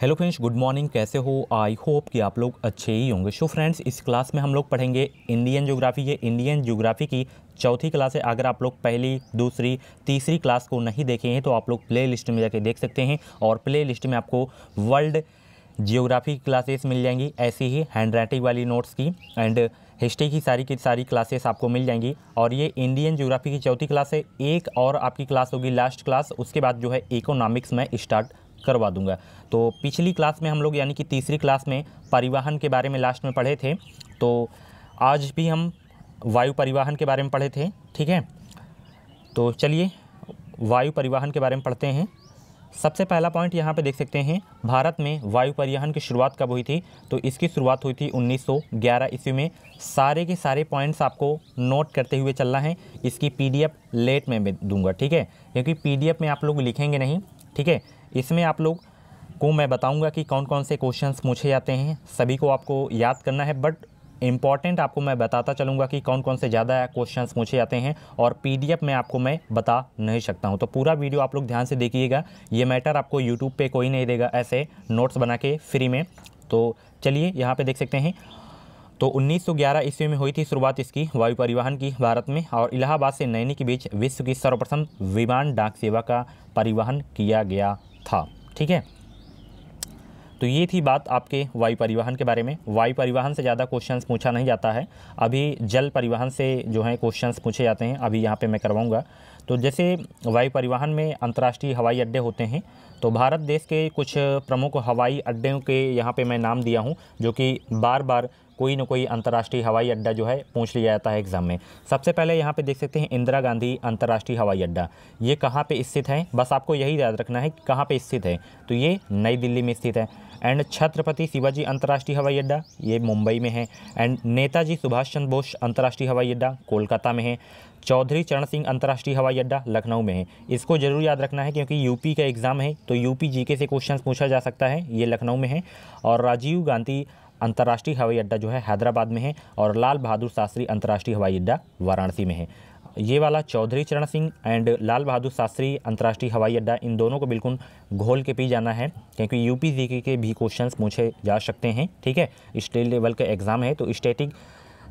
hello friends good morning कैसे हो I hope कि आप लोग अच्छे ही होंगे सो फ्रेंड्स इस क्लास में हम लोग पढ़ेंगे इंडियन ज्योग्राफी ये इंडियन ज्योग्राफी की चौथी क्लास है अगर आप लोग पहली दूसरी तीसरी क्लास को नहीं देखे हैं तो आप लोग प्ले लिस्ट में जाके देख सकते हैं और प्ले लिस्ट में आपको वर्ल्ड जियोग्राफी क्लासेस मिल जाएंगी ऐसी ही हैंड राइटिंग वाली नोट्स की एंड हिस्ट्री की सारी की सारी क्लासेस आपको मिल जाएंगी और ये इंडियन ज्योग्राफी की चौथी क्लास है एक और आपकी क्लास होगी लास्ट क्लास उसके बाद जो है इकोनॉमिक्स में स्टार्ट करवा दूंगा तो पिछली क्लास में हम लोग यानी कि तीसरी क्लास में परिवहन के बारे में लास्ट में पढ़े थे तो आज भी हम वायु परिवहन के बारे में पढ़े थे ठीक है तो चलिए वायु परिवहन के बारे में पढ़ते हैं सबसे पहला पॉइंट यहाँ पे देख सकते हैं भारत में वायु परिवहन की शुरुआत कब हुई थी तो इसकी शुरुआत हुई थी 1911 ईस्वी में सारे के सारे पॉइंट्स आपको नोट करते हुए चलना है इसकी पीडीएफ लेट में दूंगा ठीक है क्योंकि पीडीएफ में आप लोग लिखेंगे नहीं ठीक है इसमें आप लोग को मैं बताऊंगा कि कौन कौन से क्वेश्चंस पूछे जाते हैं सभी को आपको याद करना है बट इम्पॉर्टेंट आपको मैं बताता चलूँगा कि कौन कौन से ज़्यादा क्वेश्चंस पूछे जाते हैं और पीडीएफ में आपको मैं बता नहीं सकता हूँ तो पूरा वीडियो आप लोग ध्यान से देखिएगा ये मैटर आपको यूट्यूब पर कोई नहीं देगा ऐसे नोट्स बना के फ्री में तो चलिए यहाँ पर देख सकते हैं तो 1911 ईस्वी में हुई थी शुरुआत इसकी वायु परिवहन की भारत में और इलाहाबाद से नैनी के बीच विश्व की सर्वप्रथम विमान डाक सेवा का परिवहन किया गया था ठीक है तो ये थी बात आपके वायु परिवहन के बारे में वायु परिवहन से ज़्यादा क्वेश्चंस पूछा नहीं जाता है अभी जल परिवहन से जो है क्वेश्चंस पूछे जाते हैं अभी यहाँ पे मैं करवाऊँगा तो जैसे वायु परिवहन में अंतर्राष्ट्रीय हवाई अड्डे होते हैं तो भारत देश के कुछ प्रमुख हवाई अड्डों के यहाँ पर मैं नाम दिया हूँ जो कि बार बार कोई ना कोई अंतर्राष्ट्रीय हवाई अड्डा जो है पूछ लिया जाता है एग्ज़ाम में सबसे पहले यहाँ पे देख सकते हैं इंदिरा गांधी अंतर्राष्ट्रीय हवाई अड्डा ये कहाँ पे स्थित है बस आपको यही याद रखना है कि कहाँ पर स्थित है तो ये नई दिल्ली में स्थित है एंड छत्रपति शिवाजी अंतर्राष्ट्रीय हवाई अड्डा ये मुंबई में है एंड नेताजी सुभाष चंद्र बोस अंतर्राष्ट्रीय हवाई अड्डा कोलकाता में है चौधरी चरण सिंह अंतर्राष्ट्रीय हवाई अड्डा लखनऊ में है इसको ज़रूर याद रखना है क्योंकि यूपी का एग्ज़ाम है तो यूपी जीके से क्वेश्चन पूछा जा सकता है ये लखनऊ में है और राजीव गांधी अंतर्राष्ट्रीय हवाई अड्डा जो है हैदराबाद में है और लाल बहादुर शास्त्री अंतर्राष्ट्रीय हवाई अड्डा वाराणसी में है ये वाला चौधरी चरण सिंह एंड लाल बहादुर शास्त्री अंतर्राष्ट्रीय हवाई अड्डा इन दोनों को बिल्कुल घोल के पी जाना है क्योंकि यूपी जी के भी क्वेश्चंस पूछे जा सकते हैं ठीक है स्टेट लेवल का एग्ज़ाम है तो स्टेटिक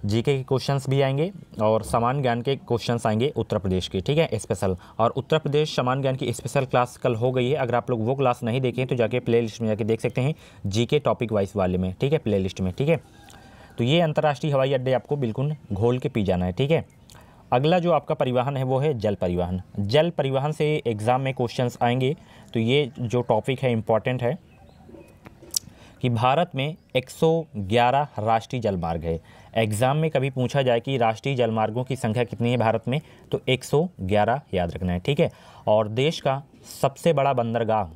जीके के क्वेश्चंस भी आएंगे और सामान्य ज्ञान के क्वेश्चंस आएंगे उत्तर प्रदेश के ठीक है स्पेशल और उत्तर प्रदेश सामान्य ज्ञान की स्पेशल क्लास कल हो गई है अगर आप लोग वो क्लास नहीं देखें तो जाके प्ले लिस्ट में जाके देख सकते हैं जीके टॉपिक वाइज वाले में ठीक है प्ले लिस्ट में ठीक है तो ये अंतर्राष्ट्रीय हवाई अड्डे आपको बिल्कुल घोल के पी जाना है ठीक है अगला जो आपका परिवहन है वो है जल परिवहन जल परिवहन से एग्ज़ाम में क्वेश्चंस आएंगे तो ये जो टॉपिक है इम्पॉर्टेंट है कि भारत में 111 राष्ट्रीय जलमार्ग है एग्ज़ाम में कभी पूछा जाए कि राष्ट्रीय जलमार्गों की संख्या कितनी है भारत में तो 111 याद रखना है ठीक है और देश का सबसे बड़ा बंदरगाह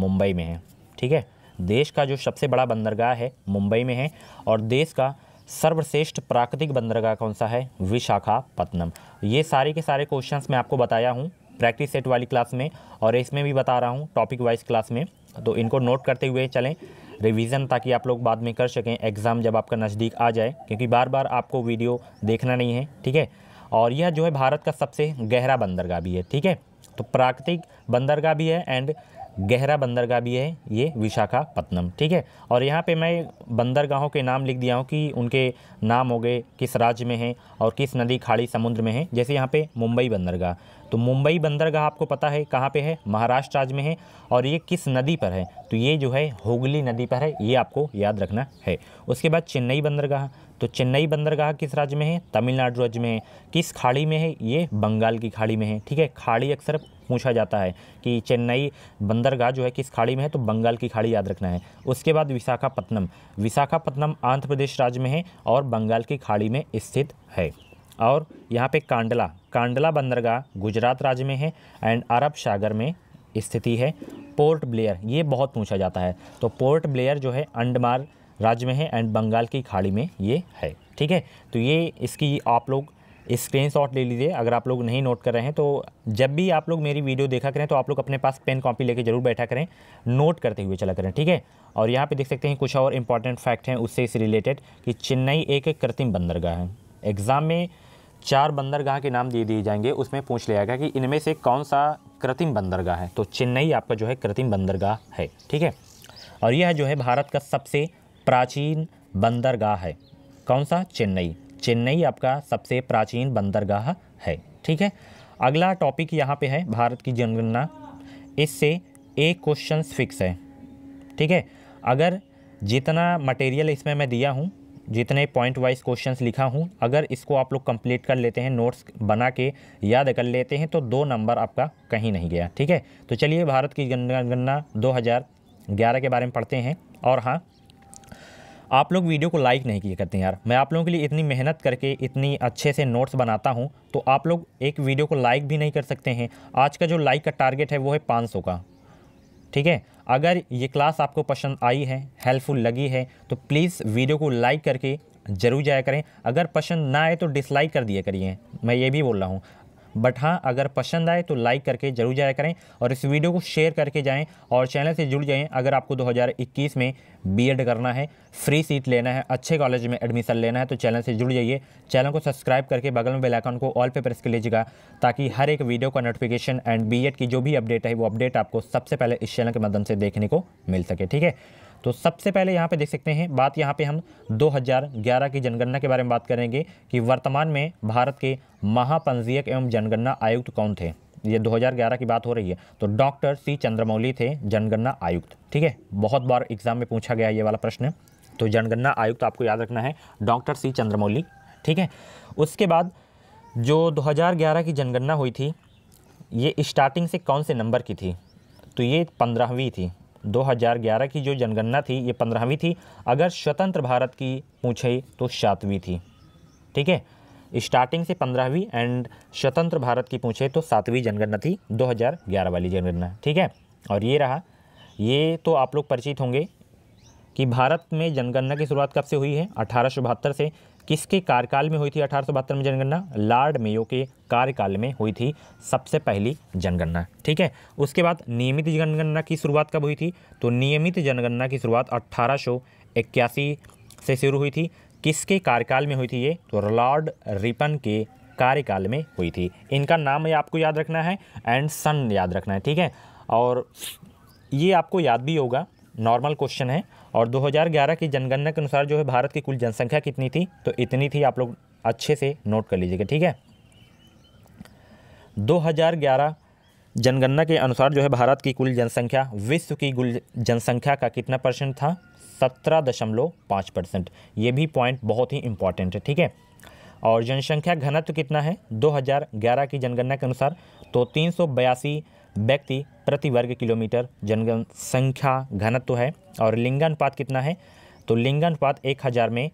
मुंबई में है ठीक है देश का जो सबसे बड़ा बंदरगाह है मुंबई में है और देश का सर्वश्रेष्ठ प्राकृतिक बंदरगाह कौन सा है विशाखापत्नम ये सारे के सारे क्वेश्चंस मैं आपको बताया हूँ प्रैक्टिस सेट वाली क्लास में और इसमें भी बता रहा हूँ टॉपिक वाइज क्लास में तो इनको नोट करते हुए चलें रिवीजन ताकि आप लोग बाद में कर सकें एग्ज़ाम जब आपका नज़दीक आ जाए क्योंकि बार बार आपको वीडियो देखना नहीं है ठीक है और यह जो है भारत का सबसे गहरा बंदरगाह भी है ठीक है तो प्राकृतिक बंदरगाह भी है एंड गहरा बंदरगाह भी है ये विशाखापत्नम ठीक है और यहाँ पे मैं बंदरगाहों के नाम लिख दिया हूँ कि उनके नाम हो गए किस राज्य में हैं और किस नदी खाड़ी समुद्र में है जैसे यहाँ पे मुंबई बंदरगाह तो मुंबई बंदरगाह आपको पता है कहाँ पे है महाराष्ट्र राज्य में है और ये किस नदी पर है तो ये जो है हुगली नदी पर है ये आपको याद रखना है उसके बाद चेन्नई बंदरगाह तो चेन्नई बंदरगाह किस राज्य में है तमिलनाडु राज्य में है किस खाड़ी में है ये बंगाल की खाड़ी में है ठीक है खाड़ी अक्सर पूछा जाता है कि चेन्नई बंदरगाह जो है किस खाड़ी में है तो बंगाल की खाड़ी याद रखना है उसके बाद विशाखापट्टनम विशाखापत्नम आंध्र प्रदेश राज्य में है और बंगाल की खाड़ी में स्थित है और यहाँ पे कांडला कांडला बंदरगाह गुजरात राज्य में है एंड अरब सागर में स्थिति है पोर्ट ब्लेयर ये बहुत पूछा जाता है तो पोर्ट ब्लेयर जो है अंडमान राज्य में है एंड बंगाल की खाड़ी में ये है ठीक है तो ये इसकी आप लोग स्क्रीन शॉट ले लीजिए अगर आप लोग नहीं नोट कर रहे हैं तो जब भी आप लोग मेरी वीडियो देखा करें तो आप लोग अपने पास पेन कॉपी लेके जरूर बैठा करें नोट करते हुए चला करें ठीक है और यहाँ पे देख सकते हैं कुछ और इम्पॉर्टेंट फैक्ट हैं उससे इस रिलेटेड कि चेन्नई एक कृत्रिम बंदरगाह है एग्ज़ाम में चार बंदरगाह के नाम दे दिए जाएंगे उसमें पूछ लिया गया कि इनमें से कौन सा कृत्रिम बंदरगाह है तो चेन्नई आपका जो है कृत्रिम बंदरगाह है ठीक है और यह जो है भारत का सबसे प्राचीन बंदरगाह है कौन सा चेन्नई चेन्नई आपका सबसे प्राचीन बंदरगाह है ठीक है अगला टॉपिक यहाँ पे है भारत की जनगणना इससे एक क्वेश्चन फिक्स है ठीक है अगर जितना मटेरियल इसमें मैं दिया हूँ जितने पॉइंट वाइज क्वेश्चंस लिखा हूँ अगर इसको आप लोग कंप्लीट कर लेते हैं नोट्स बना के याद कर लेते हैं तो दो नंबर आपका कहीं नहीं गया ठीक है तो चलिए भारत की जनगणना दो के बारे में पढ़ते हैं और हाँ आप लोग वीडियो को लाइक नहीं किया करते यार मैं आप लोगों के लिए इतनी मेहनत करके इतनी अच्छे से नोट्स बनाता हूँ तो आप लोग एक वीडियो को लाइक भी नहीं कर सकते हैं आज का जो लाइक का टारगेट है वो है पाँच का ठीक है अगर ये क्लास आपको पसंद आई है हेल्पफुल लगी है तो प्लीज़ वीडियो को लाइक करके ज़रूर जाया करें अगर पसंद ना आए तो डिसलाइक कर दिया करिए मैं ये भी बोल रहा हूँ बट हाँ अगर पसंद आए तो लाइक करके जरूर जाया करें और इस वीडियो को शेयर करके जाएँ और चैनल से जुड़ जाएँ अगर आपको 2021 में बीएड करना है फ्री सीट लेना है अच्छे कॉलेज में एडमिशन लेना है तो चैनल से जुड़ जाइए चैनल को सब्सक्राइब करके बगल में बेलाइकॉन को ऑल पे प्रेस कर लीजिएगा ताकि हर एक वीडियो का नोटिफिकेशन एंड बी की जो भी अपडेट है वो अपडेट आपको सबसे पहले इस चैनल के माध्यम से देखने को मिल सके ठीक है तो सबसे पहले यहाँ पे देख सकते हैं बात यहाँ पे हम 2011 की जनगणना के बारे में बात करेंगे कि वर्तमान में भारत के महापंजीयक एवं जनगणना आयुक्त कौन थे ये 2011 की बात हो रही है तो डॉक्टर सी चंद्रमौली थे जनगणना आयुक्त ठीक है बहुत बार एग्जाम में पूछा गया ये वाला प्रश्न तो जनगणना आयुक्त आपको याद रखना है डॉक्टर सी चंद्रमौली ठीक है उसके बाद जो दो की जनगणना हुई थी ये स्टार्टिंग से कौन से नंबर की थी तो ये पंद्रहवीं थी 2011 की जो जनगणना थी ये पंद्रहवीं थी अगर स्वतंत्र भारत की पूछे तो सातवीं थी ठीक है स्टार्टिंग से पंद्रहवीं एंड स्वतंत्र भारत की पूछे तो सातवीं जनगणना थी 2011 वाली जनगणना ठीक है और ये रहा ये तो आप लोग परिचित होंगे कि भारत में जनगणना की शुरुआत कब से हुई है अठारह से किसके कार्यकाल में हुई थी अठारह में जनगणना लॉर्ड मेयो के कार्यकाल में हुई थी सबसे पहली जनगणना ठीक है उसके बाद नियमित जनगणना की शुरुआत कब हुई थी तो नियमित जनगणना की शुरुआत अट्ठारह से शुरू हुई थी किसके कार्यकाल में हुई थी ये तो लॉर्ड रिपन के कार्यकाल में हुई थी इनका नाम ये आपको याद रखना है एंड सन याद रखना है ठीक है और ये आपको याद भी होगा नॉर्मल क्वेश्चन है और 2011 की जनगणना के अनुसार जो है भारत की कुल जनसंख्या कितनी थी तो इतनी थी आप लोग अच्छे से नोट कर लीजिएगा ठीक है 2011 जनगणना के अनुसार जो है भारत की कुल जनसंख्या विश्व की कुल जनसंख्या का कितना परसेंट था सत्रह दशमलव पाँच परसेंट ये भी पॉइंट बहुत ही इम्पॉर्टेंट है ठीक है और जनसंख्या घनत्व कितना है 2011 की जनगणना के अनुसार तो तीन व्यक्ति प्रति वर्ग किलोमीटर जनसंख्या घनत्व है और लिंगानुपात कितना है तो लिंगानुपात एक हज़ार में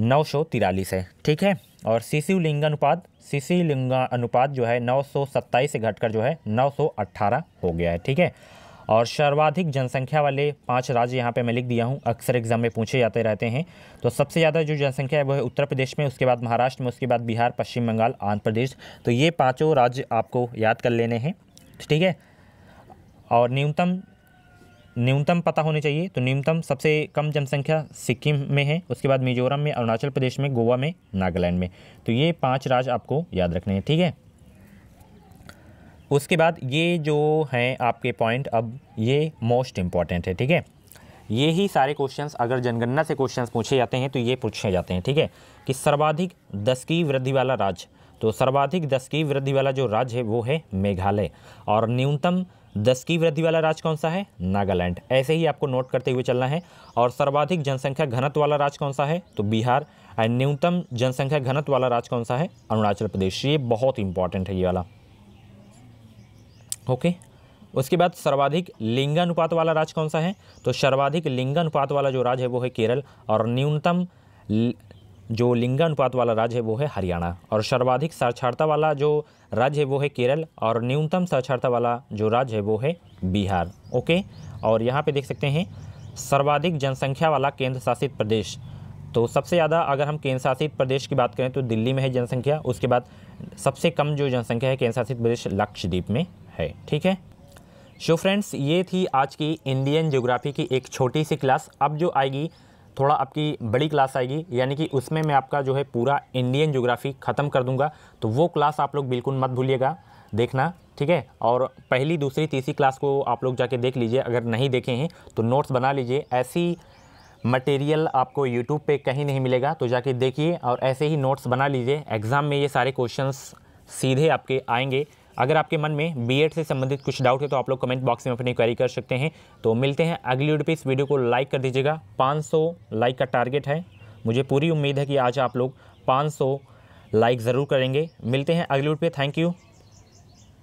नौ सौ तिरालीस है ठीक है और शिशु लिंगानुपात शिशु लिंगा अनुपात जो है नौ सौ सत्ताईस से घटकर जो है नौ सौ अट्ठारह हो गया है ठीक है और सर्वाधिक जनसंख्या वाले पांच राज्य यहाँ पे मैं लिख दिया हूँ अक्सर एग्जाम में पूछे जाते रहते हैं तो सबसे ज़्यादा जो जनसंख्या है वो है उत्तर प्रदेश में उसके बाद महाराष्ट्र में उसके बाद बिहार पश्चिम बंगाल आंध्र प्रदेश तो ये पाँचों राज्य आपको याद कर लेने हैं ठीक है और न्यूनतम न्यूनतम पता होने चाहिए तो न्यूनतम सबसे कम जनसंख्या सिक्किम में है उसके बाद मिजोरम में अरुणाचल प्रदेश में गोवा में नागालैंड में तो ये पांच राज्य आपको याद रखने हैं ठीक है उसके बाद ये जो हैं आपके पॉइंट अब ये मोस्ट इम्पॉर्टेंट है ठीक है ये ही सारे क्वेश्चंस अगर जनगणना से क्वेश्चंस पूछे जाते हैं तो ये पूछे जाते हैं ठीक है कि सर्वाधिक दस की वृद्धि वाला राज्य तो सर्वाधिक दस की वृद्धि वाला जो राज्य है वो है मेघालय और न्यूनतम दस की वृद्धि वाला राज्य कौन सा है नागालैंड ऐसे ही आपको नोट करते हुए चलना है और सर्वाधिक जनसंख्या घनत्व वाला राज्य कौन सा है तो बिहार एंड न्यूनतम जनसंख्या घनत्व वाला राज्य कौन सा है अरुणाचल प्रदेश ये बहुत इंपॉर्टेंट है ये वाला ओके उसके बाद सर्वाधिक लिंगानुपात वाला राज्य कौन सा है तो सर्वाधिक लिंगानुपात वाला जो राज्य है वो है केरल और न्यूनतम जो लिंगानुपात वाला राज्य है वो है हरियाणा और सर्वाधिक साक्षरता वाला जो राज्य है वो है केरल और न्यूनतम साक्षरता वाला जो राज्य है वो है बिहार ओके और यहाँ पे देख सकते हैं सर्वाधिक जनसंख्या वाला केंद्र शासित प्रदेश तो सबसे ज़्यादा अगर हम केंद्र शासित प्रदेश की बात करें तो दिल्ली में है जनसंख्या उसके बाद सबसे कम जो जनसंख्या है केंद्र शासित प्रदेश लक्षद्वीप में है ठीक है सो फ्रेंड्स ये थी आज की इंडियन ज्योग्राफी की एक छोटी सी क्लास अब जो आएगी थोड़ा आपकी बड़ी क्लास आएगी यानी कि उसमें मैं आपका जो है पूरा इंडियन जोग्राफ़ी ख़त्म कर दूंगा तो वो क्लास आप लोग बिल्कुल मत भूलिएगा देखना ठीक है और पहली दूसरी तीसरी क्लास को आप लोग जाके देख लीजिए अगर नहीं देखे हैं तो नोट्स बना लीजिए ऐसी मटेरियल आपको यूट्यूब पर कहीं नहीं मिलेगा तो जाके देखिए और ऐसे ही नोट्स बना लीजिए एग्ज़ाम में ये सारे क्वेश्चन सीधे आपके आएंगे अगर आपके मन में बी से संबंधित कुछ डाउट है तो आप लोग कमेंट बॉक्स में अपनी क्वेरी कर सकते हैं तो मिलते हैं अगली वीडियो पर इस वीडियो को लाइक कर दीजिएगा 500 लाइक का टारगेट है मुझे पूरी उम्मीद है कि आज आप लोग 500 लाइक ज़रूर करेंगे मिलते हैं अगली वीडियो पे थैंक यू